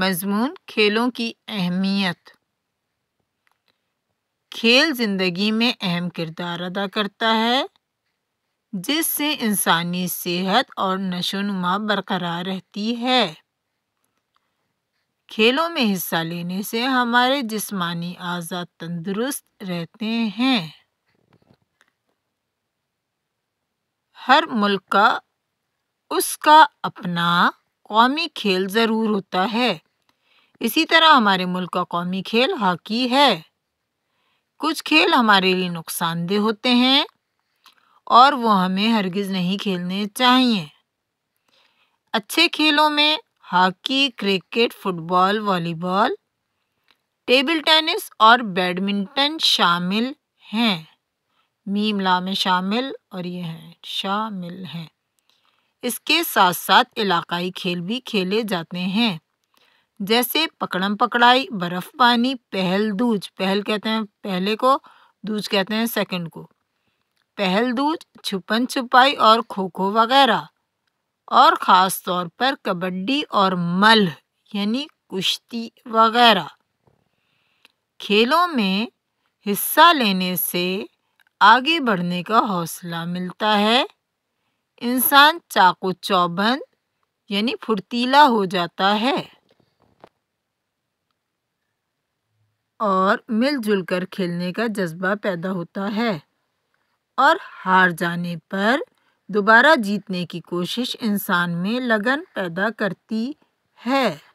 मजमून खेलों की अहमियत खेल ज़िंदगी में अहम किरदार अदा करता है जिससे इंसानी सेहत और नशोनुमा बरकरार रहती है खेलों में हिस्सा लेने से हमारे जिस्मानी आज़ाद तंदुरुस्त रहते हैं हर मुल्क का उसका अपना कौमी खेल ज़रूर होता है इसी तरह हमारे मुल्क का कौमी खेल हॉकी है कुछ खेल हमारे लिए नुकसानदेह होते हैं और वो हमें हरगिज़ नहीं खेलने चाहिए अच्छे खेलों में hockey cricket football volleyball table tennis और बैडमिंटन शामिल हैं मीम ला में शामिल और ये हैं शामिल हैं इसके साथ साथ इलाकाई खेल भी खेले जाते हैं जैसे पकड़म पकड़ाई बर्फ़ पानी पहल दूज पहल कहते हैं पहले को दूज कहते हैं सेकंड को पहल दूज छुपन छुपाई और खो खो वगैरह और ख़ास तौर पर कबड्डी और मल यानी कुश्ती वगैरह खेलों में हिस्सा लेने से आगे बढ़ने का हौसला मिलता है इंसान चाको चौबंद यानी फुर्तीला हो जाता है और मिलजुल कर खेलने का जज्बा पैदा होता है और हार जाने पर दोबारा जीतने की कोशिश इंसान में लगन पैदा करती है